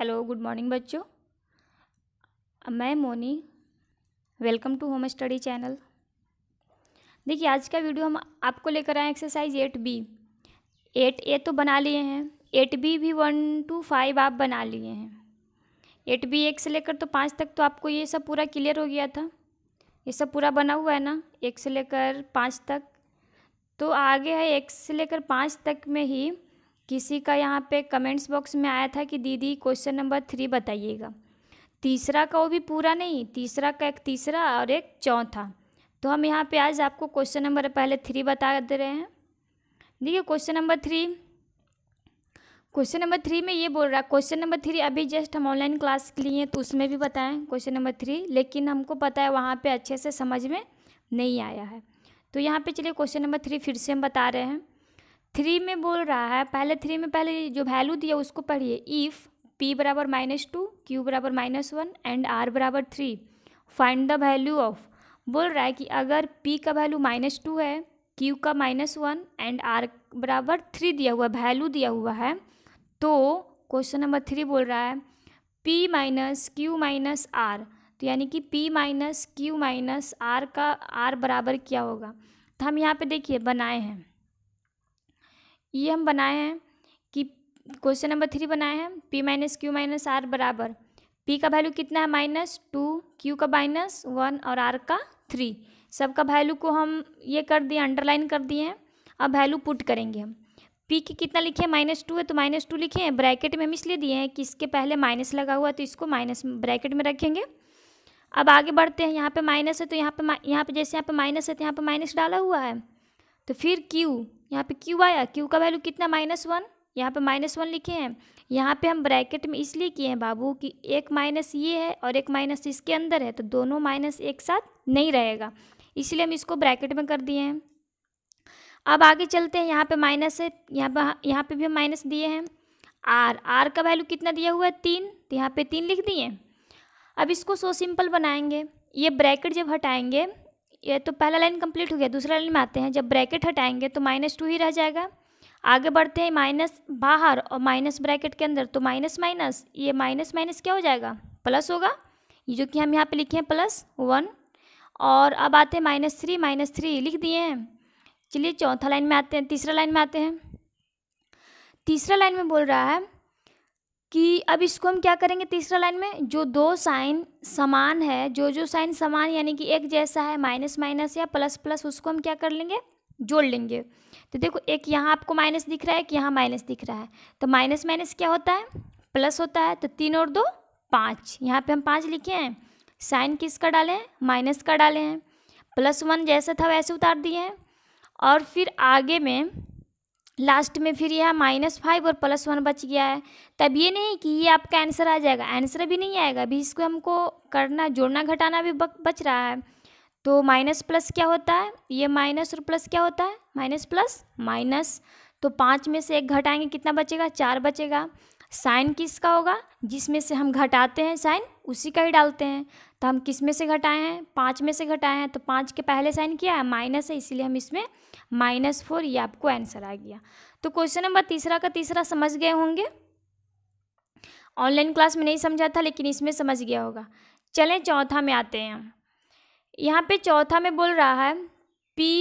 hello good morning बच्चों मैं Moni welcome to home study channel देखिए आज का वीडियो हम आपको लेकर आए exercise eight B eight A तो बना लिए हैं एट बी भी वन टू फाइव आप बना लिए हैं एट बी एक से लेकर तो पाँच तक तो आपको ये सब पूरा क्लियर हो गया था ये सब पूरा बना हुआ है ना एक से लेकर पाँच तक तो आगे है एक से लेकर पाँच तक में ही किसी का यहाँ पे कमेंट्स बॉक्स में आया था कि दीदी क्वेश्चन नंबर थ्री बताइएगा तीसरा का वो भी पूरा नहीं तीसरा का एक तीसरा और एक चौथा तो हम यहाँ पे आज आपको क्वेश्चन नंबर पहले थ्री बता दे रहे हैं देखिए question number three question number three में ये बोल रहा है क्वेश्चन नंबर थ्री अभी जस्ट हम ऑनलाइन क्लास लिए हैं तो उसमें भी बताएं क्वेश्चन नंबर थ्री लेकिन हमको पता है वहाँ पे अच्छे से समझ में नहीं आया है तो यहाँ पे चलिए क्वेश्चन नंबर थ्री फिर से हम बता रहे हैं थ्री में बोल रहा है पहले थ्री में पहले जो वैल्यू दिया उसको पढ़िए इफ़ पी बराबर माइनस टू क्यू बराबर माइनस वन एंड आर बराबर three find the value of बोल रहा है कि अगर पी का वैल्यू माइनस टू है क्यू का माइनस वन एंड आर बराबर थ्री दिया हुआ है वैल्यू दिया हुआ है तो क्वेश्चन नंबर थ्री बोल रहा है P minus Q minus R तो यानी कि P minus Q minus R का आर बराबर क्या होगा तो हम यहाँ पे देखिए बनाए हैं ये हम बनाए हैं कि क्वेश्चन नंबर थ्री बनाए हैं P minus Q minus R बराबर पी का वैल्यू कितना है माइनस टू क्यू का माइनस वन और आर का थ्री सब का वैल्यू को हम ये कर दिए अंडरलाइन कर दिए हैं अब वैल्यू पुट करेंगे हम पी की कितना तो लिखे हैं माइनस टू है तो माइनस टू लिखे हैं ब्रैकेट में हम इसलिए दिए हैं कि इसके पहले माइनस लगा हुआ है तो इसको माइनस ब्रैकेट में रखेंगे अब आगे बढ़ते हैं यहाँ पे माइनस है तो यहाँ पे यहाँ पे जैसे यहाँ पे माइनस है तो यहाँ पे माइनस डाला हुआ है तो फिर क्यू यहाँ पे क्यू आया क्यू का वैल्यू कितना माइनस वन यहाँ पे माइनस वन लिखे हैं यहाँ पे हम ब्रैकेट में इसलिए किए हैं बाबू कि एक माइनस ये है और एक माइनस इसके अंदर है तो दोनों माइनस एक साथ नहीं रहेगा इसलिए हम इसको ब्रैकेट में कर दिए हैं अब आगे चलते हैं यहाँ पे माइनस है यहाँ पे यहाँ पे भी हम माइनस दिए हैं आर आर का वैल्यू कितना दिया हुआ है तीन तो यहाँ पे तीन लिख दिए अब इसको सो सिंपल बनाएंगे ये ब्रैकेट जब हटाएंगे ये तो पहला लाइन कंप्लीट हो गया दूसरा लाइन में आते हैं जब ब्रैकेट हटाएंगे तो माइनस टू ही रह जाएगा आगे बढ़ते हैं माइनस बाहर और माइनस ब्रैकेट के अंदर तो माइनस माइनस ये माइनस माइनस क्या हो जाएगा प्लस होगा ये जो कि हम यहाँ पे लिखे हैं प्लस वन और अब आते हैं माइनस थ्री माइनस थ्री लिख दिए हैं चलिए चौथा लाइन में आते हैं तीसरा लाइन में आते हैं तीसरा लाइन में बोल रहा है कि अब इसको हम क्या करेंगे तीसरा लाइन में जो दो साइन समान है जो जो साइन समान यानी कि एक जैसा है माइनस माइनस या प्लस प्लस उसको हम क्या कर लेंगे जोड़ लेंगे तो देखो एक यहाँ आपको माइनस दिख रहा है एक यहाँ माइनस दिख रहा है तो माइनस माइनस क्या होता है प्लस होता है तो तीन और दो पाँच यहाँ पे हम पाँच लिखे हैं साइन किसका डाले हैं माइनस का डाले हैं प्लस वन जैसा था वैसे उतार दिए हैं और फिर आगे में लास्ट में फिर यह माइनस फाइव और प्लस वन बच गया है तब ये नहीं कि ये आपका आंसर आ जाएगा आंसर भी नहीं आएगा अभी इसको हमको करना जोड़ना घटाना भी बच रहा है तो माइनस प्लस क्या होता है ये माइनस और प्लस क्या होता है माइनस प्लस माइनस तो पाँच में से एक घटाएंगे कितना बचेगा चार बचेगा साइन किसका होगा जिसमें से हम घटाते हैं साइन उसी का ही डालते हैं तो हम किस में से घटाए हैं पाँच में से घटाए हैं तो पाँच के पहले साइन किया है माइनस है इसीलिए हम इसमें माइनस फोर ये आपको आंसर आ गया तो क्वेश्चन नंबर तीसरा का तीसरा समझ गए होंगे ऑनलाइन क्लास में नहीं समझा था लेकिन इसमें समझ गया होगा चलें चौथा में आते हैं हम यहाँ पे चौथा में बोल रहा है पी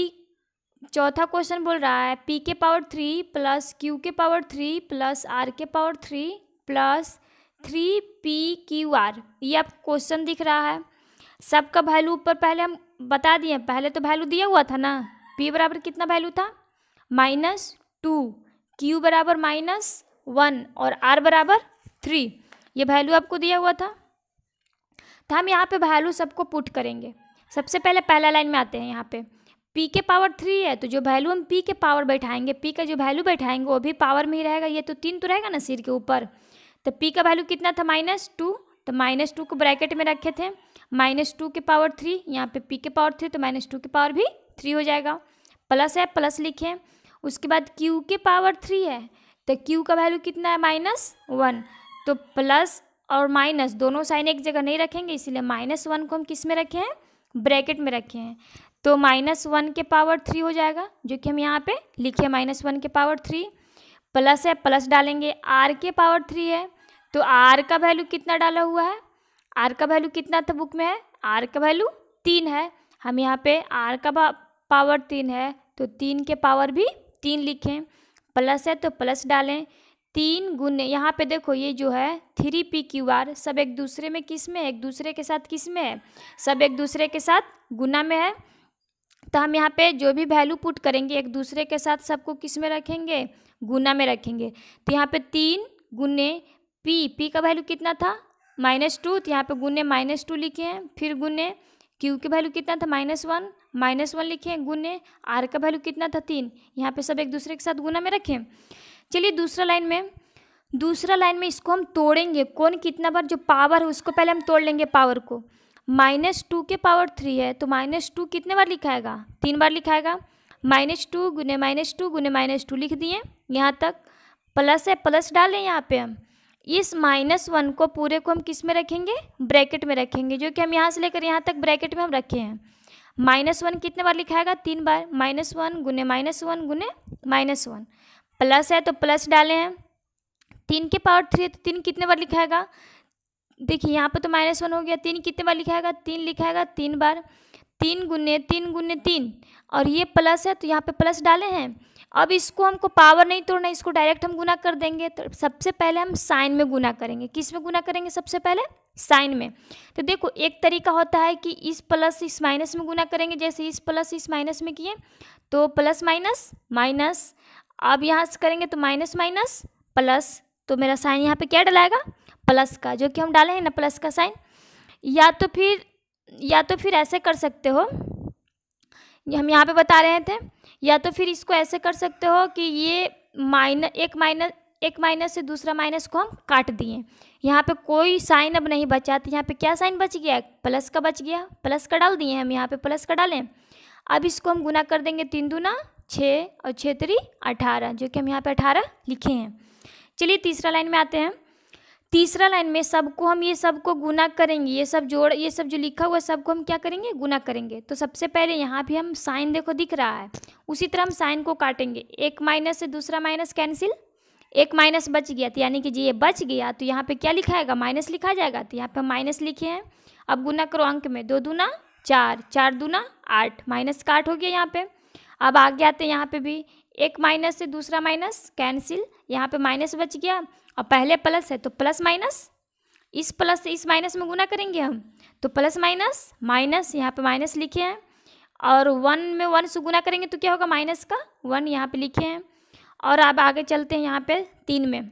चौथा क्वेश्चन बोल रहा है पी के पावर थ्री प्लस क्यू के पावर थ्री प्लस आर के power three plus three P Q R ये आप क्वेश्चन दिख रहा है सबका वैल्यू ऊपर पहले हम बता दिए पहले तो वैल्यू दिया हुआ था ना पी बराबर कितना वैल्यू था माइनस टू क्यू बराबर माइनस वन और आर बराबर थ्री ये वैल्यू आपको दिया हुआ था तो हम यहाँ पे वैल्यू सबको पुट करेंगे सबसे पहले पहला लाइन में आते हैं यहाँ पे पी के पावर थ्री है तो जो वैल्यू हम पी के पावर बैठाएंगे पी का जो वैल्यू बैठाएंगे वो भी पावर में ही रहेगा ये तो तीन तो रहेगा ना सिर के ऊपर तो पी का वैल्यू कितना था माइनस टू तो माइनस टू को ब्रैकेट में रखे थे माइनस टू के पावर थ्री यहाँ पे पी के पावर थ्री तो माइनस टू के पावर भी थ्री हो जाएगा प्लस है प्लस लिखें उसके बाद क्यू के पावर थ्री है तो क्यू का वैल्यू कितना है माइनस वन तो प्लस और माइनस दोनों साइन एक जगह नहीं रखेंगे इसीलिए माइनस वन को हम किस में रखे हैं ब्रैकेट में रखे हैं तो माइनस वन के पावर थ्री हो जाएगा जो कि हम यहाँ पे लिखे माइनस वन के पावर थ्री प्लस है प्लस डालेंगे आर के पावर थ्री है तो आर का वैल्यू कितना डाला हुआ है आर का वैल्यू कितना था बुक में है आर का वैल्यू तीन है हम यहाँ पे आर का पावर तीन है तो तीन के पावर भी तीन लिखें प्लस है तो प्लस डालें तीन गुने यहाँ पे देखो ये जो है थ्री पी क्यू आर सब एक दूसरे में किस में है एक दूसरे के साथ किस में है सब एक दूसरे के साथ गुना में है तो हम यहाँ पे जो भी वैल्यू पुट करेंगे एक दूसरे के साथ सबको किस में रखेंगे गुना में रखेंगे तो यहाँ पे तीन गुने पी पी का वैल्यू कितना था माइनस टू तो यहाँ पे गुने माइनस टू लिखे हैं फिर गुने क्यू के वैल्यू कितना था माइनस वन माइनस वन लिखे हैं गुने आर का वैल्यू कितना था तीन यहाँ पे सब एक दूसरे के साथ गुना में रखें चलिए दूसरा लाइन में दूसरा लाइन में इसको हम तोड़ेंगे कौन कितना बार जो पावर है उसको पहले हम तोड़ लेंगे पावर को माइनस टू के पावर थ्री है तो माइनस टू कितने बार लिखाएगा तीन बार लिखाएगा माइनस टू गुने माइनस टू गुने माइनस टू लिख दिए यहाँ तक प्लस है प्लस डालें यहाँ पे हम इस माइनस वन को पूरे को हम किस में रखेंगे ब्रैकेट में रखेंगे जो कि हम यहाँ से लेकर यहाँ तक ब्रैकेट में हम रखे हैं माइनस वन कितने बार लिखाएगा तीन बार माइनस वन गुने माइनस वन गुने माइनस वन प्लस है तो प्लस डाले हैं तीन के पावर थ्री है तो तीन कितने बार लिखाएगा देखिए यहाँ पर तो माइनस वन हो गया तीन कितने बार लिखाएगा तीन लिखाएगा तीन बार तीन गुने तीन गुने तीन और ये प्लस है तो यहाँ पे प्लस डाले हैं अब इसको हमको पावर नहीं तोड़ना इसको डायरेक्ट हम गुना कर देंगे तो सबसे पहले हम साइन में गुना करेंगे किस में गुना करेंगे सबसे पहले साइन में तो देखो एक तरीका होता है कि इस प्लस इस माइनस में गुना करेंगे जैसे इस प्लस इस माइनस में किए तो प्लस माइनस माइनस अब यहाँ से करेंगे तो माइनस माइनस प्लस तो मेरा साइन यहाँ पे क्या डलाएगा प्लस का जो कि हम डाले हैं ना प्लस का साइन या तो फिर या तो फिर ऐसे कर सकते हो हम यहाँ पे बता रहे थे या तो फिर इसको ऐसे कर सकते हो कि ये माइन एक माइनस एक माइनस से दूसरा माइनस को हम काट दिए यहाँ पे कोई साइन अब नहीं बचा तो यहाँ पे क्या साइन बच गया प्लस का बच गया प्लस का डाल दिए हम यहाँ पे प्लस का डालें अब इसको हम गुना कर देंगे तीन दूना छः और छः तरी अठारह जो कि हम यहाँ पे अठारह लिखे हैं चलिए तीसरा लाइन में आते हैं तीसरा लाइन में सबको हम ये सबको गुना करेंगे ये सब जोड़ ये सब जो लिखा हुआ है सबको हम क्या करेंगे गुना करेंगे तो सबसे पहले यहाँ भी हम साइन देखो दिख रहा है उसी तरह हम साइन को काटेंगे एक माइनस से दूसरा माइनस कैंसिल एक माइनस बच गया तो यानी कि जी ये बच गया तो यहाँ पे क्या लिखा है माइनस लिखा जाएगा तो यहाँ पे हम माइनस लिखे हैं अब गुना करो अंक में दो दूना चार चार दूना आठ माइनस का आठ हो गया यहाँ पे अब आगे आते हैं यहाँ पे भी एक माइनस से दूसरा माइनस कैंसिल यहाँ पे माइनस बच गया अब पहले प्लस है तो प्लस माइनस इस प्लस से इस माइनस में गुना करेंगे हम तो प्लस माइनस माइनस यहाँ पे माइनस लिखे हैं और वन में वन से गुना करेंगे तो क्या होगा माइनस का वन यहाँ पे लिखे हैं और अब आगे चलते हैं यहाँ पे तीन में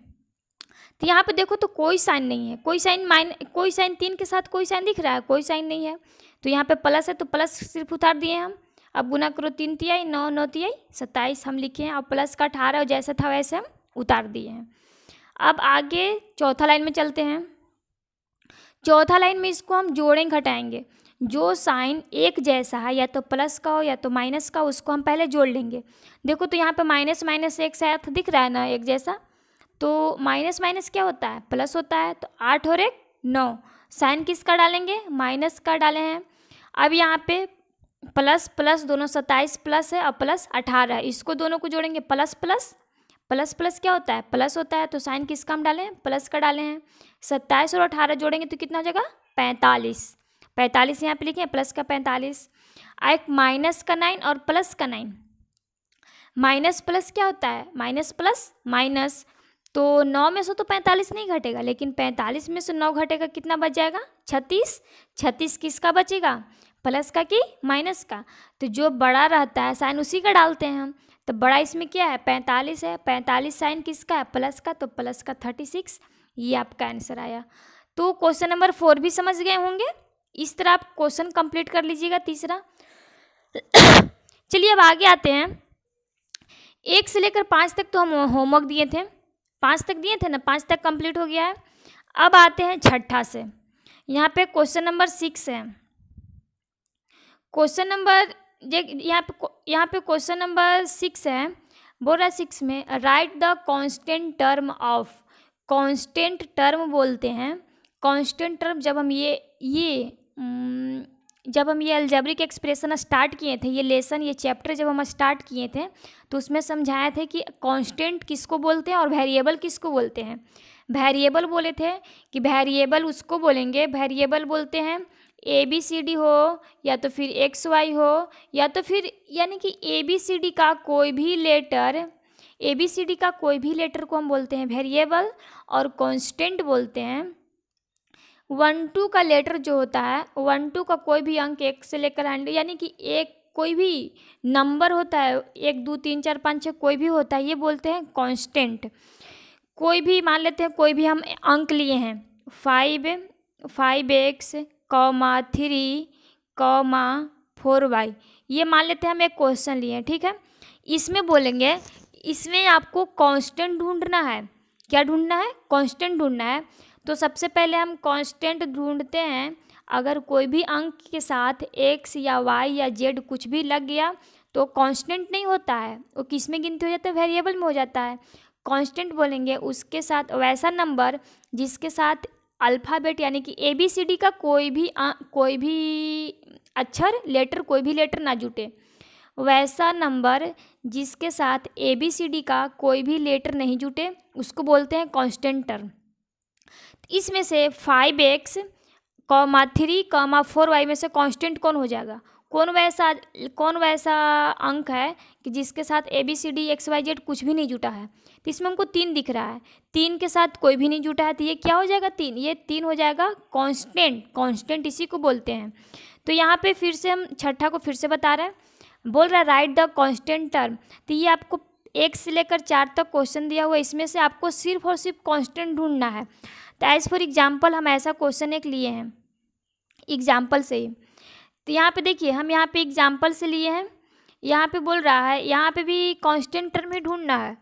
तो यहाँ पे देखो तो कोई साइन नहीं है कोई साइन माइन कोई साइन तीन के साथ कोई साइन दिख रहा है कोई साइन नहीं है तो यहाँ पर प्लस है तो प्लस सिर्फ उतार दिए हम अब गुना करो तीन तिहाई नौ नौ तिहाई सत्ताईस हम लिखे हैं और प्लस का अठारह जैसा था वैसे हम उतार दिए हैं अब आगे चौथा लाइन में चलते हैं चौथा लाइन में इसको हम जोड़ेंगे घटाएंगे जो साइन एक जैसा है या तो प्लस का हो या तो माइनस का हो उसको हम पहले जोड़ लेंगे देखो तो यहाँ पे माइनस माइनस एक साथ दिख रहा है ना एक जैसा तो माइनस माइनस क्या होता है प्लस होता है तो आठ और एक नौ साइन किसका डालेंगे माइनस का डाले हैं अब यहाँ पे प्लस प्लस दोनों सत्ताईस प्लस है और प्लस अठारह इसको दोनों को जोड़ेंगे प्लस प्लस प्लस प्लस क्या होता है प्लस होता है तो साइन किसका हम डालें प्लस का डालें हैं सत्ताईस और अठारह जोड़ेंगे तो कितना हो जाएगा पैंतालीस पैंतालीस यहाँ पे लिखें प्लस का पैंतालीस एक माइनस का नाइन और प्लस का नाइन माइनस प्लस क्या होता है माइनस प्लस माइनस तो नौ में से तो पैंतालीस नहीं घटेगा लेकिन पैंतालीस में से नौ घटेगा कितना बच जाएगा छत्तीस छत्तीस किसका बचेगा प्लस का कि माइनस का तो जो बड़ा रहता है साइन उसी का डालते हैं हम तो बड़ा इसमें क्या है पैंतालीस है पैंतालीस साइन किसका है प्लस का तो प्लस का थर्टी सिक्स ये आपका आंसर आया तो क्वेश्चन नंबर फोर भी समझ गए होंगे इस तरह आप क्वेश्चन कंप्लीट कर लीजिएगा तीसरा चलिए अब आगे आते हैं एक से लेकर पाँच तक तो हम होमवर्क दिए थे पाँच तक दिए थे ना पाँच तक कंप्लीट हो गया है अब आते हैं छठा से यहाँ पे क्वेश्चन नंबर सिक्स है क्वेश्चन नंबर यहाँ पे यहाँ पे क्वेश्चन नंबर सिक्स है बोल रहा सिक्स में write the constant term of constant term बोलते हैं कांस्टेंट टर्म जब हम ये ये जब हम ये अल्जेब्रिक एक्सप्रेशन स्टार्ट किए थे ये लेसन ये चैप्टर जब हम स्टार्ट किए थे तो उसमें समझाया थे कि कांस्टेंट किसको बोलते हैं और वेरिएबल किसको बोलते हैं वेरिएबल बोले थे कि वेरिएबल उसको बोलेंगे वेरिएबल बोलते हैं ए बी सी डी हो या तो फिर एक्स वाई हो या तो फिर यानी कि ए बी सी डी का कोई भी letter A B C D का कोई भी लेटर को हम बोलते हैं वेरिएबल और कांस्टेंट बोलते हैं वन टू का लेटर जो होता है वन टू का कोई भी अंक एक से लेकर हंड यानी कि एक कोई भी नंबर होता है एक दो तीन चार पाँच छः कोई भी होता है ये बोलते हैं कांस्टेंट कोई भी मान लेते हैं कोई भी हम अंक लिए हैं five five X comma three comma four Y ये मान लेते हैं हम एक क्वेश्चन लिए ठीक है इसमें बोलेंगे इसमें आपको कांस्टेंट ढूंढना है क्या ढूंढना है कांस्टेंट ढूंढना है तो सबसे पहले हम कांस्टेंट ढूंढते हैं अगर कोई भी अंक के साथ एक्स या वाई या जेड कुछ भी लग गया तो कांस्टेंट नहीं होता है वो किस में गिनती हो जाता है वेरिएबल में हो जाता है कांस्टेंट बोलेंगे उसके साथ वैसा नंबर जिसके साथ अल्फ़ाबेट यानी कि ए बी सी डी का कोई भी आ, कोई भी अक्षर लेटर कोई भी लेटर ना जुटे वैसा नंबर जिसके साथ ए बी सी डी का कोई भी लेटर नहीं जुटे उसको बोलते हैं कॉन्स्टेंट टर्म इसमें से five X comma three comma four Y में से कॉन्स्टेंट कौन हो जाएगा कौन वैसा कौन वैसा अंक है कि जिसके साथ A B C D X Y Z कुछ भी नहीं जुटा है तो इसमें हमको तीन दिख रहा है तीन के साथ कोई भी नहीं जुटा है तो ये क्या हो जाएगा तीन ये तीन हो जाएगा कांस्टेंट कांस्टेंट इसी को बोलते हैं तो यहाँ पे फिर से हम छठा को फिर से बता रहे हैं बोल रहा है राइट द कॉन्स्टेंट टर्म तो ये आपको एक से लेकर चार तक क्वेश्चन दिया हुआ इसमें से आपको सिर्फ और सिर्फ कॉन्स्टेंट ढूंढना है तो एज़ फॉर एग्जाम्पल हम ऐसा क्वेश्चन एक लिए हैं एग्जाम्पल से ही तो यहाँ पे देखिए हम यहाँ पे एग्जाम्पल से लिए हैं यहाँ पे बोल रहा है यहाँ पे भी कांस्टेंट टर्म ही ढूंढना है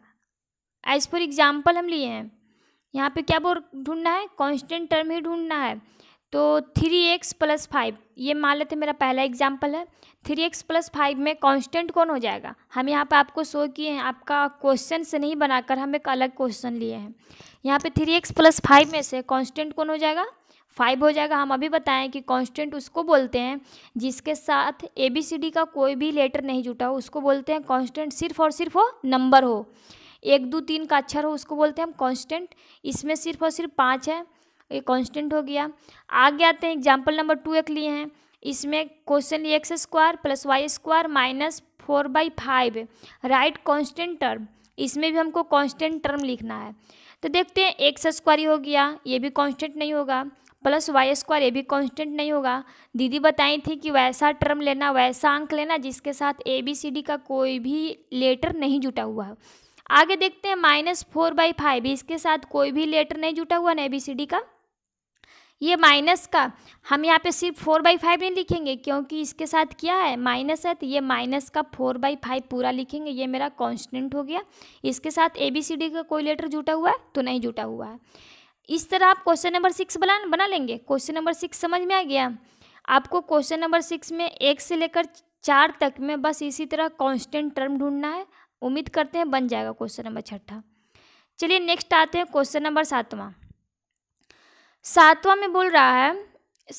एज फॉर एग्जाम्पल हम लिए हैं यहाँ पे क्या बोल ढूंढना है कांस्टेंट टर्म ही ढूंढना है तो थ्री एक्स प्लस फाइव ये मान लेते मेरा पहला एग्जाम्पल है थ्री एक्स प्लस फाइव में कांस्टेंट कौन हो जाएगा हम यहाँ पे आपको शो किए हैं आपका क्वेश्चन से नहीं बनाकर हम एक अलग क्वेश्चन लिए हैं यहाँ पे थ्री एक्स प्लस फाइव में से कांस्टेंट कौन हो जाएगा फाइव हो जाएगा हम अभी बताएं कि कांस्टेंट उसको बोलते हैं जिसके साथ ए बी सी डी का कोई भी लेटर नहीं जुटा हो उसको बोलते हैं कांस्टेंट सिर्फ और सिर्फ हो नंबर हो एक दो तीन का अक्षर हो उसको बोलते हैं हम कॉन्स्टेंट इसमें सिर्फ और सिर्फ पाँच है ये कॉन्स्टेंट हो गया आगे आते हैं एग्जाम्पल नंबर टू एक लिए हैं इसमें क्वेश्चन लिए X square plus Y square minus four by five right constant term इसमें भी हमको कॉन्स्टेंट टर्म लिखना है तो देखते हैं एक्स स्क्वायर हो गया ये भी कॉन्स्टेंट नहीं होगा प्लस वाई स्क्वायर ये भी कांस्टेंट नहीं होगा दीदी बताई थी कि वैसा टर्म लेना वैसा अंक लेना जिसके साथ ए बी सी डी का कोई भी लेटर नहीं जुटा हुआ है आगे देखते हैं माइनस फोर बाई फाइव इसके साथ कोई भी लेटर नहीं जुटा हुआ ना ए का ये माइनस का हम यहाँ पे सिर्फ फोर बाई फाइव नहीं लिखेंगे क्योंकि इसके साथ क्या है माइनस है तो ये माइनस का फोर बाई फाइव पूरा लिखेंगे ये मेरा कांस्टेंट हो गया इसके साथ ए बी सी डी का कोई लेटर जुटा हुआ है तो नहीं जुटा हुआ है इस तरह आप क्वेश्चन नंबर सिक्स बना बना लेंगे क्वेश्चन नंबर सिक्स समझ में आ गया आपको क्वेश्चन नंबर सिक्स में एक से लेकर चार तक में बस इसी तरह कॉन्स्टेंट टर्म ढूंढना है उम्मीद करते हैं बन जाएगा क्वेश्चन नंबर छठा चलिए नेक्स्ट आते हैं क्वेश्चन नंबर सातवां सातवां में बोल रहा है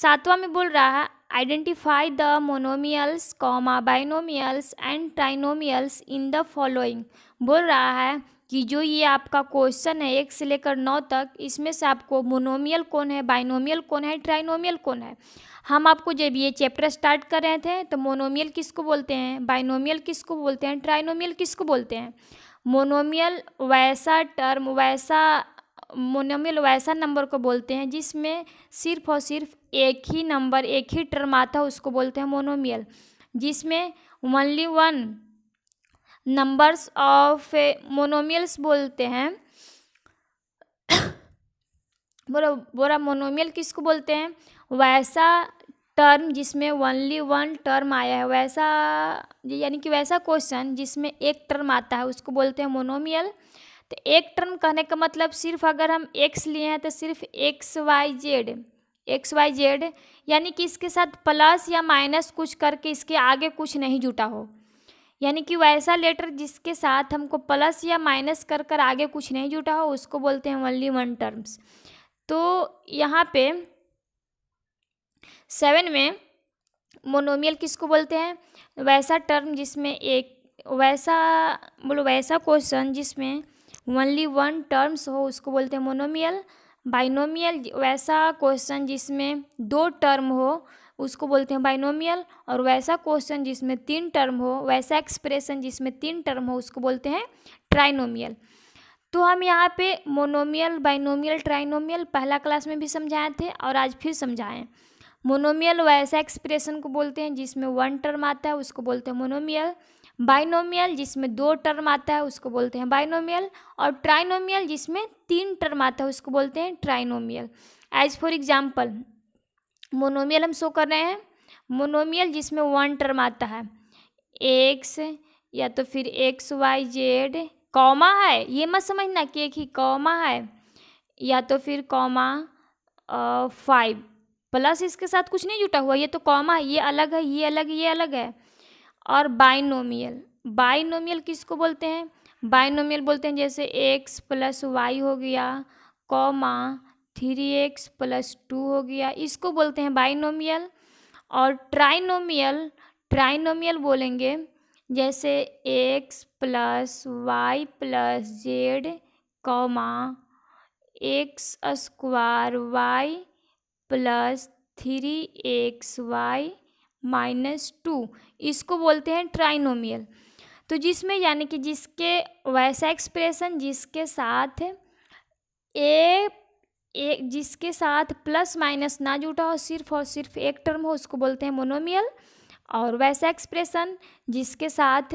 सातवां में बोल रहा है identify the monomials comma binomials and trinomials in the following बोल रहा है कि जो ये आपका क्वेश्चन है एक से लेकर नौ तक इसमें से आपको मोनोमियल कौन है बाइनोमियल कौन है ट्राइनोमियल कौन है हम आपको जब ये चैप्टर स्टार्ट कर रहे थे तो मोनोमियल किसको बोलते हैं बाइनोमियल किसको बोलते हैं ट्राइनोमियल किसको बोलते हैं मोनोमियल वैसा टर्म वैसा मोनोमियल वैसा नंबर को बोलते हैं जिसमें सिर्फ और सिर्फ एक ही नंबर एक ही टर्म आता है उसको बोलते हैं मोनोमियल जिसमें only one numbers of monomials बोलते हैं बोला बोला मोनोमियल किसको बोलते हैं वैसा टर्म जिसमें ओनली वन टर्म आया है वैसा यानी कि वैसा क्वेश्चन जिसमें एक टर्म आता है उसको बोलते हैं मोनोमियल तो एक टर्म कहने का मतलब सिर्फ अगर हम एक्स लिए हैं तो सिर्फ X Y Z X Y Z यानी कि इसके साथ प्लस या माइनस कुछ करके इसके आगे कुछ नहीं जुटा हो यानी कि वैसा लेटर जिसके साथ हमको प्लस या माइनस कर कर आगे कुछ नहीं जुटा हो उसको बोलते हैं ओनली वन टर्म्स तो यहाँ पे सेवन में मोनोमियल किसको बोलते हैं वैसा टर्म जिसमें एक वैसा बोलो वैसा क्वेश्चन जिसमें ओनली वन टर्म्स हो उसको बोलते हैं मोनोमियल बाइनोमियल वैसा क्वेश्चन जिसमें दो टर्म हो उसको बोलते हैं बाइनोमियल और वैसा क्वेश्चन जिसमें तीन टर्म हो वैसा एक्सप्रेशन जिसमें तीन टर्म हो उसको बोलते हैं ट्राइनोमियल तो हम यहाँ पे मोनोमियल बाइनोमियल ट्राइनोमियल पहला क्लास में भी समझाए थे और आज फिर समझाएं मोनोमियल वैसा एक्सप्रेशन को बोलते हैं जिसमें वन टर्म आता है उसको बोलते हैं मोनोमियल बाइनोमियल जिसमें दो टर्म आता है उसको बोलते हैं बाइनोमियल और ट्राइनोमियल जिसमें तीन टर्म आता है उसको बोलते हैं trinomial as for example monomial हम शो कर रहे हैं मोनोमियल जिसमें वन टर्म आता है एक्स या तो फिर एक्स वाई जेड कॉमा है ये मत समझना कि एक ही कॉमा है या तो फिर कॉमा फाइव प्लस इसके साथ कुछ नहीं जुटा हुआ ये तो कॉमा है ये अलग है ये अलग ये अलग है और बाइनोमियल बाइनोमियल किसको बोलते हैं बाइनोमियल बोलते हैं जैसे एक्स प्लस वाई हो गया comma three X plus two हो गया इसको बोलते हैं बाइनोमियल और ट्राइनोमियल ट्राइनोमियल बोलेंगे जैसे x plus y plus z comma x square y plus three x y minus two इसको बोलते हैं ट्राइनोमियल तो जिसमें यानी कि जिसके वैसा एक्सप्रेशन जिसके साथ ए एक जिसके साथ प्लस माइनस ना जुटा हो सिर्फ और सिर्फ एक टर्म हो उसको बोलते हैं मोनोमियल और वैसा एक्सप्रेशन जिसके साथ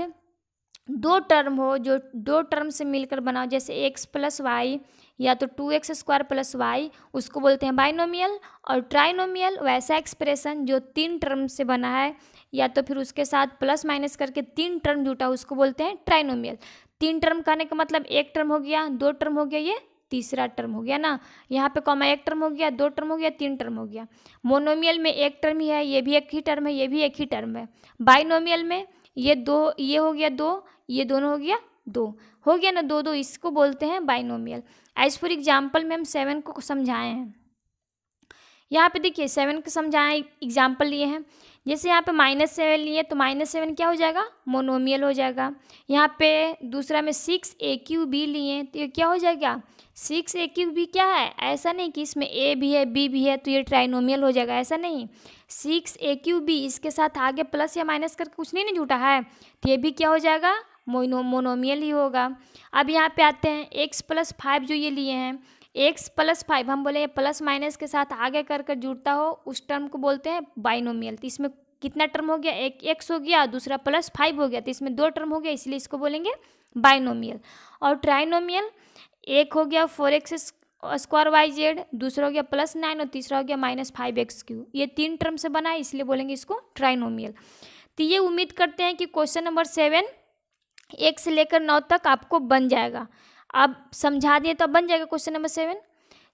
दो टर्म हो जो दो टर्म से मिलकर बनाओ जैसे एक्स प्लस वाई या तो two x square plus y उसको बोलते हैं बाइनोमियल और ट्राइनोमियल वैसा एक्सप्रेशन जो तीन टर्म से बना है या तो फिर उसके साथ प्लस माइनस करके तीन टर्म जुटा उसको बोलते हैं ट्राइनोमियल तीन टर्म कहने का मतलब एक टर्म हो गया दो टर्म हो गया ये तीसरा टर्म हो गया ना यहाँ पे कॉमा एक टर्म हो गया दो टर्म हो गया तीन टर्म हो गया मोनोमियल में एक टर्म ही है ये भी एक ही टर्म है ये भी एक ही टर्म है बाइनोमियल में ये दो ये हो गया दो ये दोनों हो गया दो हो गया ना दो दो इसको बोलते हैं बाइनोमियल एज फॉर एग्जाम्पल में हम सेवन को समझाए हैं यहाँ पे देखिए सेवन को समझाए एग्जाम्पल लिए हैं जैसे यहाँ पे माइनस सेवन लिए तो माइनस सेवन क्या हो जाएगा मोनोमियल हो जाएगा यहाँ पे दूसरा में सिक्स ए क्यू बी लिए तो ये क्या हो जाएगा सिक्स ए क्यू बी क्या है ऐसा नहीं कि इसमें ए भी है बी भी है तो ये ट्राइनोमियल हो जाएगा ऐसा नहीं सिक्स ए क्यू बी इसके साथ आगे प्लस या माइनस करके कुछ नहीं ना जुटा है तो ये भी क्या हो जाएगा मोनो मोनोमियल ही होगा अब यहाँ पे आते हैं एक्स प्लस फाइव जो ये लिए हैं एक्स प्लस फाइव हम बोले प्लस माइनस के साथ आगे कर कर जुड़ता हो उस टर्म को बोलते हैं बाइनोमियल तो इसमें कितना टर्म हो गया एक एक्स हो गया दूसरा प्लस फाइव हो गया तो इसमें दो टर्म हो गया इसलिए इसको बोलेंगे बाइनोमियल और ट्राइनोमियल एक हो गया four x square y z दूसरा हो गया प्लस नाइन और तीसरा हो गया माइनस फाइव एक्स क्यू ये तीन टर्म से बना है इसलिए बोलेंगे इसको ट्राइनोमियल तो ये उम्मीद करते हैं कि क्वेश्चन नंबर सेवन एक से लेकर नौ तक आपको बन जाएगा अब समझा दिए तो बन जाएगा क्वेश्चन नंबर सेवन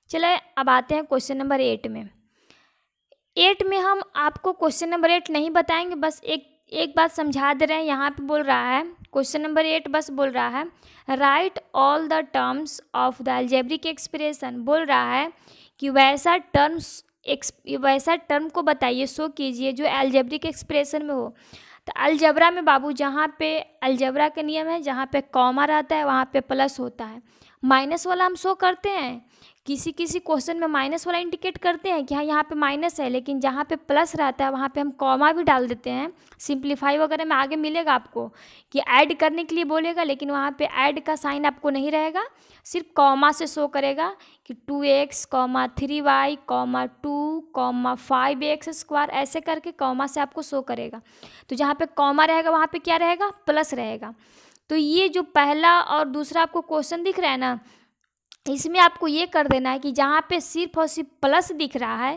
चले अब आते हैं क्वेश्चन नंबर एट में एट में हम आपको क्वेश्चन नंबर एट नहीं बताएंगे बस एक एक बात समझा दे रहे हैं यहाँ पे बोल रहा है क्वेश्चन नंबर एट बस बोल रहा है write all the terms of the algebraic expression बोल रहा है कि वैसा टर्म्स एक्स वैसा टर्म को बताइए शो कीजिए जो एल्जेब्रिक एक्सप्रेशन में हो तो अलजबरा में बाबू जहाँ पे अलजबरा का नियम है जहाँ पे कॉमा रहता है वहाँ पे प्लस होता है माइनस वाला हम शो करते हैं किसी किसी क्वेश्चन में माइनस वाला इंडिकेट करते हैं कि हाँ यहाँ पे माइनस है लेकिन जहाँ पे प्लस रहता है वहाँ पे हम कॉमा भी डाल देते हैं सिंप्लीफाई वगैरह में आगे मिलेगा आपको कि ऐड करने के लिए बोलेगा लेकिन वहाँ पे ऐड का साइन आपको नहीं रहेगा सिर्फ कॉमा से शो करेगा कि two x comma three y comma two comma five x square ऐसे करके कॉमा से आपको शो करेगा तो जहाँ पे कॉमा रहेगा वहाँ पे क्या रहेगा प्लस रहेगा तो ये जो पहला और दूसरा आपको क्वेश्चन दिख रहा है ना तो इसमें आपको ये कर देना है कि जहाँ पे सिर्फ और सिर्फ प्लस दिख रहा है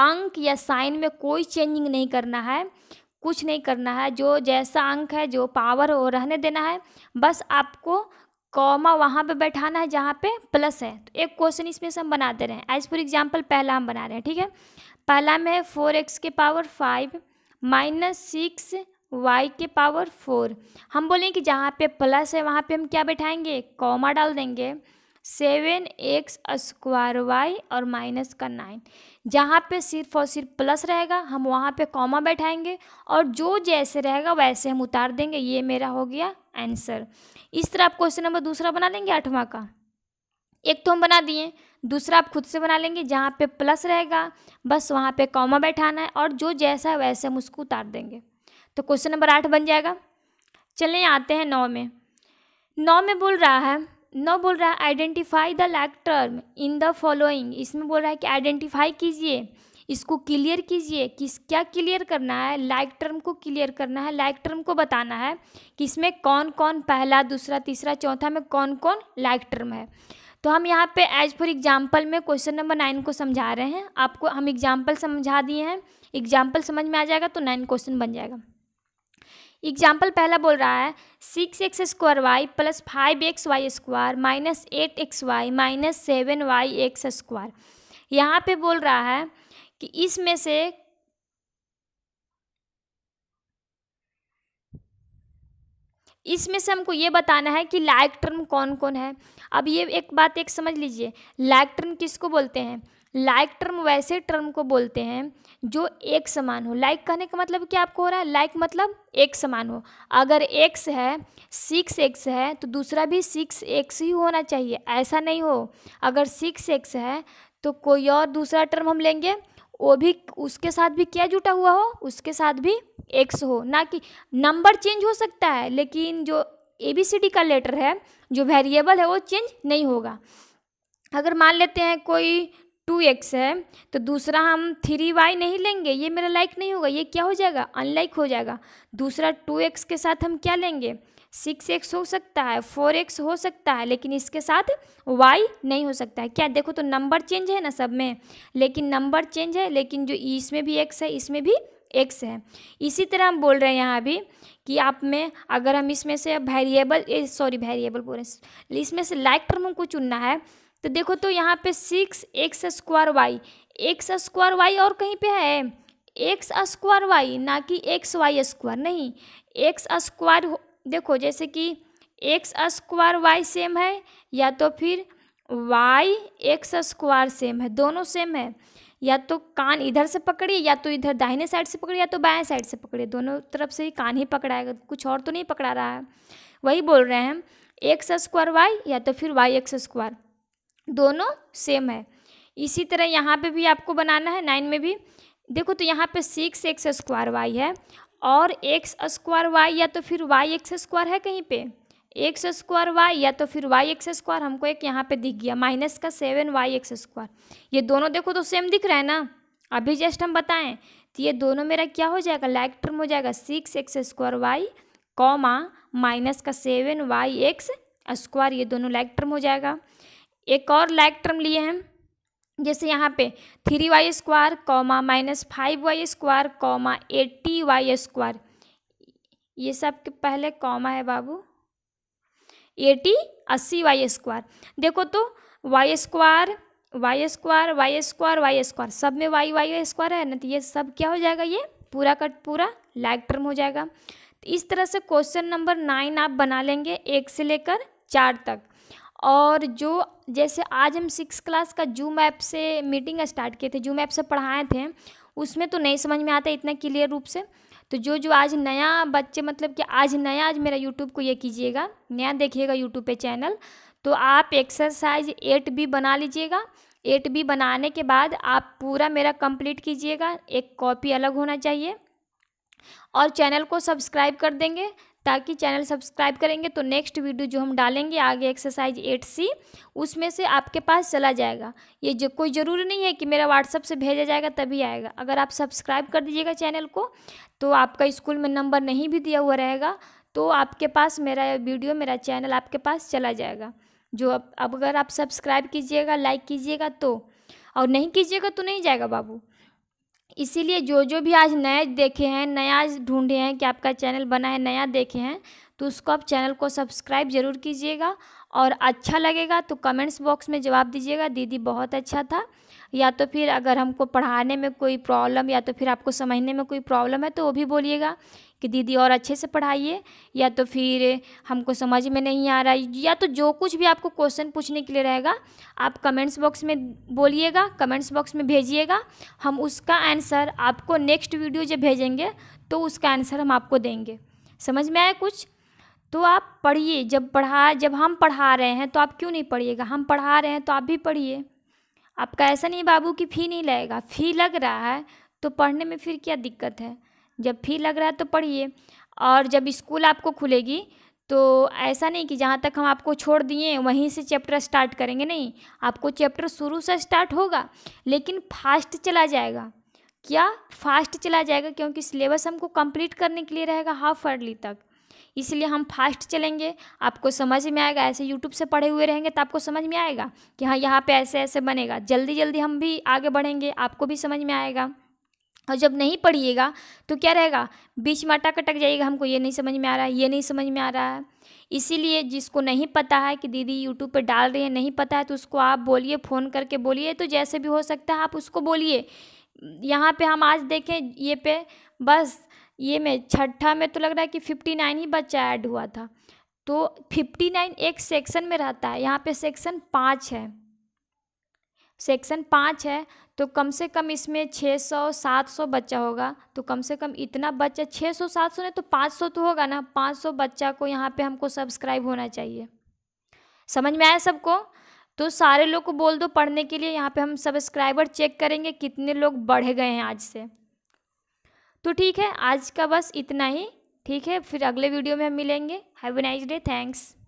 अंक या साइन में कोई चेंजिंग नहीं करना है कुछ नहीं करना है जो जैसा अंक है जो पावर हो वो रहने देना है बस आपको कॉमा वहाँ पे बैठाना है जहाँ पे प्लस है तो एक क्वेश्चन इसमें से हम बना दे रहे हैं एज फॉर एग्जाम्पल पहला हम बना रहे हैं ठीक है पहला में है फोर एक्स के power five minus six y के पावर फोर हम बोलें कि जहाँ पे प्लस है वहाँ पे हम क्या बैठाएंगे कॉमा डाल देंगे सेवन एक्स स्क्वायर वाई और माइनस का नाइन जहाँ पे सिर्फ और सिर्फ प्लस रहेगा हम वहाँ पे कॉमा बैठाएंगे और जो जैसे रहेगा वैसे हम उतार देंगे ये मेरा हो गया आंसर इस तरह आप क्वेश्चन नंबर दूसरा बना लेंगे आठवां का एक तो हम बना दिए दूसरा आप खुद से बना लेंगे जहाँ पे प्लस रहेगा बस वहाँ पे कॉमा बैठाना है और जो जैसा है वैसे हम उसको उतार देंगे तो क्वेश्चन नंबर आठ बन जाएगा चलें आते हैं नौ में नौ में बोल रहा है न बोल रहा है identify the like term in the following इसमें बोल रहा है कि आइडेंटिफाई कीजिए इसको क्लियर कीजिए किस क्या क्लियर करना है लाइक टर्म को क्लियर करना है लाइक टर्म को बताना है कि इसमें कौन कौन पहला दूसरा तीसरा चौथा में कौन कौन लाइक टर्म है तो हम यहाँ पे एज फॉर एग्जाम्पल में क्वेश्चन नंबर नाइन को समझा रहे हैं आपको हम एग्जाम्पल समझा दिए हैं एग्जांपल समझ में आ जाएगा तो नाइन क्वेश्चन बन जाएगा एग्जाम्पल पहला बोल रहा है six x square y plus five x y square minus eight x y minus seven y x square यहाँ पे बोल रहा है कि इसमें से इसमें से हमको ये बताना है कि लाइक टर्म कौन कौन है अब ये एक बात एक समझ लीजिए लाइक टर्म किसको बोलते हैं लाइक like टर्म वैसे टर्म को बोलते हैं जो एक समान हो लाइक like कहने का मतलब क्या आपको हो रहा है लाइक like मतलब एक समान हो अगर एक्स है सिक्स एक्स है तो दूसरा भी सिक्स एक्स ही होना चाहिए ऐसा नहीं हो अगर सिक्स एक्स है तो कोई और दूसरा टर्म हम लेंगे वो भी उसके साथ भी क्या जुटा हुआ हो उसके साथ भी एक्स हो ना कि नंबर चेंज हो सकता है लेकिन जो ए बी सी डी का लेटर है जो वेरिएबल है वो चेंज नहीं होगा अगर मान लेते हैं कोई टू एक्स है तो दूसरा हम थ्री वाई नहीं लेंगे ये मेरा लाइक नहीं होगा ये क्या हो जाएगा अनलाइक हो जाएगा दूसरा टू एक्स के साथ हम क्या लेंगे सिक्स एक्स हो सकता है फोर एक्स हो सकता है लेकिन इसके साथ वाई नहीं हो सकता है क्या देखो तो नंबर चेंज है ना सब में लेकिन नंबर चेंज है लेकिन जो इसमें भी एक्स है इसमें भी एक्स है इसी तरह हम बोल रहे हैं यहाँ भी कि आप में अगर हम इसमें से वेरिएबल सॉरी वेरिएबल बोल रहे हैं इसमें से लाइक टर्म हमको चुनना है तो देखो तो यहाँ पे six x square y x square y और कहीं पे है एक्स स्क्वायर वाई ना कि एक्स वाई स्क्वायर नहीं एक्स स्क्वायर देखो जैसे कि एक्स स्क्वायर वाई सेम है या तो फिर वाई एक्स स्क्वायर सेम है दोनों सेम है या तो कान इधर से पकड़िए या तो इधर दाहिने साइड से पकड़िए या तो बाएं साइड से पकड़िए दोनों तरफ से ही कान ही पकड़ाएगा कुछ और तो नहीं पकड़ा रहा है वही बोल रहे हैं हम एक्स स्क्वायर वाई या तो फिर वाई एक्स स्क्वायर दोनों सेम है इसी तरह यहाँ पे भी आपको बनाना है नाइन में भी देखो तो यहाँ पे सिक्स एक्स स्क्वायर वाई है और एक्स स्क्वायर वाई या तो फिर वाई एक्स स्क्वायर है कहीं पे एक्स स्क्वायर वाई या तो फिर वाई एक्स स्क्वायर हमको एक यहाँ पे दिख गया माइनस का सेवन वाई एक्स स्क्वायर ये दोनों देखो तो सेम दिख रहा है ना अभी जस्ट हम बताएं तो ये दोनों मेरा क्या हो जाएगा लाइक टर्म हो जाएगा six x square y comma minus का सेवन वाई एक्स स्क्वायर ये दोनों लाइक टर्म हो जाएगा एक और लैग टर्म लिए हैं जैसे यहाँ पे three y square comma minus five y square comma eighty y square ये सब के पहले कॉमा है बाबू एटी अस्सी वाई स्क्वायर देखो तो y square y square y square y square सब में वाई वाई स्क्वायर है ना तो ये सब क्या हो जाएगा ये पूरा कट पूरा लैग टर्म हो जाएगा तो इस तरह से क्वेश्चन नंबर नाइन आप बना लेंगे एक से लेकर चार तक और जो जैसे आज हम सिक्स क्लास का जूम ऐप से मीटिंग स्टार्ट किए थे जूम ऐप से पढ़ाए थे उसमें तो नहीं समझ में आता इतना क्लियर रूप से तो जो जो आज नया बच्चे मतलब कि आज नया आज मेरा यूट्यूब को ये कीजिएगा नया देखिएगा यूट्यूब पे चैनल तो आप एक्सरसाइज एट बी बना लीजिएगा एट बी बनाने के बाद आप पूरा मेरा कंप्लीट कीजिएगा एक कॉपी अलग होना चाहिए और चैनल को सब्सक्राइब कर देंगे ताकि चैनल सब्सक्राइब करेंगे तो नेक्स्ट वीडियो जो हम डालेंगे आगे एक्सरसाइज एट सी उसमें से आपके पास चला जाएगा ये जो कोई ज़रूरी नहीं है कि मेरा व्हाट्सअप से भेजा जाएगा तभी आएगा अगर आप सब्सक्राइब कर दीजिएगा चैनल को तो आपका स्कूल में नंबर नहीं भी दिया हुआ रहेगा तो आपके पास मेरा वीडियो मेरा चैनल आपके पास चला जाएगा जो अब अगर आप सब्सक्राइब कीजिएगा लाइक कीजिएगा तो और नहीं कीजिएगा तो नहीं जाएगा बाबू इसीलिए जो जो भी आज नए देखे हैं नया ढूंढे हैं कि आपका चैनल बना है नया देखे हैं तो उसको आप चैनल को सब्सक्राइब ज़रूर कीजिएगा और अच्छा लगेगा तो कमेंट्स बॉक्स में जवाब दीजिएगा दीदी बहुत अच्छा था या तो फिर अगर हमको पढ़ाने में कोई प्रॉब्लम या तो फिर आपको समझने में कोई प्रॉब्लम है तो वो भी बोलिएगा कि दीदी और अच्छे से पढ़ाइए या तो फिर हमको समझ में नहीं आ रहा या तो जो कुछ भी आपको क्वेश्चन पूछने के लिए रहेगा आप कमेंट्स बॉक्स में बोलिएगा कमेंट्स बॉक्स में भेजिएगा हम उसका आंसर आपको नेक्स्ट वीडियो जब भेजेंगे तो उसका आंसर हम आपको देंगे समझ में आया कुछ तो आप पढ़िए जब पढ़ा जब हम पढ़ा रहे हैं तो आप क्यों नहीं पढ़िएगा हम पढ़ा रहे हैं तो आप भी पढ़िए आपका ऐसा नहीं बाबू कि फ़ी नहीं लगेगा फ़ी लग रहा है तो पढ़ने में फिर क्या दिक्कत है जब फी लग रहा है तो पढ़िए और जब स्कूल आपको खुलेगी तो ऐसा नहीं कि जहाँ तक हम आपको छोड़ दिए वहीं से चैप्टर स्टार्ट करेंगे नहीं आपको चैप्टर शुरू से स्टार्ट होगा लेकिन फास्ट चला जाएगा क्या फास्ट चला जाएगा क्योंकि सिलेबस हमको कंप्लीट करने के लिए रहेगा हाफ अर्ली तक इसलिए हम फास्ट चलेंगे आपको समझ में आएगा ऐसे यूट्यूब से पढ़े हुए रहेंगे तो आपको समझ में आएगा कि हाँ यहाँ पर ऐसे ऐसे बनेगा जल्दी जल्दी हम भी आगे बढ़ेंगे आपको भी समझ में आएगा और जब नहीं पढ़िएगा तो क्या रहेगा बीच में अटक अटक जाइएगा हमको ये नहीं समझ में आ रहा है ये नहीं समझ में आ रहा है इसीलिए जिसको नहीं पता है कि दीदी यूट्यूब पर डाल रही है नहीं पता है तो उसको आप बोलिए फ़ोन करके बोलिए तो जैसे भी हो सकता है आप उसको बोलिए यहाँ पे हम आज देखें ये पे बस ये में छठा में तो लग रहा है कि फिफ्टी नाइन ही बच्चा ऐड हुआ था तो फिफ्टी नाइन एक सेक्शन में रहता है यहाँ पे सेक्शन पाँच है सेक्शन पाँच है तो कम से कम इसमें छः सौ सात सौ बच्चा होगा तो कम से कम इतना बच्चा छः सौ सात सौ नहीं तो पाँच सौ तो होगा ना पाँच सौ बच्चा को यहाँ पे हमको सब्सक्राइब होना चाहिए समझ में आया सबको तो सारे लोग को बोल दो पढ़ने के लिए यहाँ पे हम सब्सक्राइबर चेक करेंगे कितने लोग बढ़ गए हैं आज से तो ठीक है आज का बस इतना ही ठीक है फिर अगले वीडियो में हम मिलेंगे have a nice day thanks